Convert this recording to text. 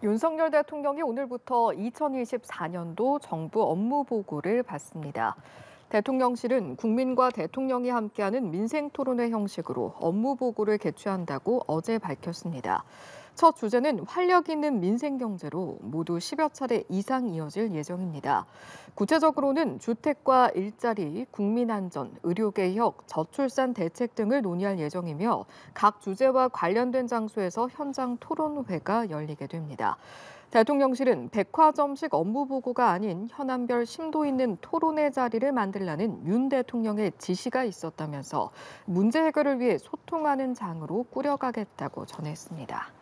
윤석열 대통령이 오늘부터 2024년도 정부 업무 보고를 받습니다. 대통령실은 국민과 대통령이 함께하는 민생 토론회 형식으로 업무 보고를 개최한다고 어제 밝혔습니다. 첫 주제는 활력 있는 민생 경제로 모두 10여 차례 이상 이어질 예정입니다. 구체적으로는 주택과 일자리, 국민 안전, 의료 개혁, 저출산 대책 등을 논의할 예정이며 각 주제와 관련된 장소에서 현장 토론회가 열리게 됩니다. 대통령실은 백화점식 업무 보고가 아닌 현안별 심도 있는 토론의 자리를 만들라는 윤 대통령의 지시가 있었다면서 문제 해결을 위해 소통하는 장으로 꾸려가겠다고 전했습니다.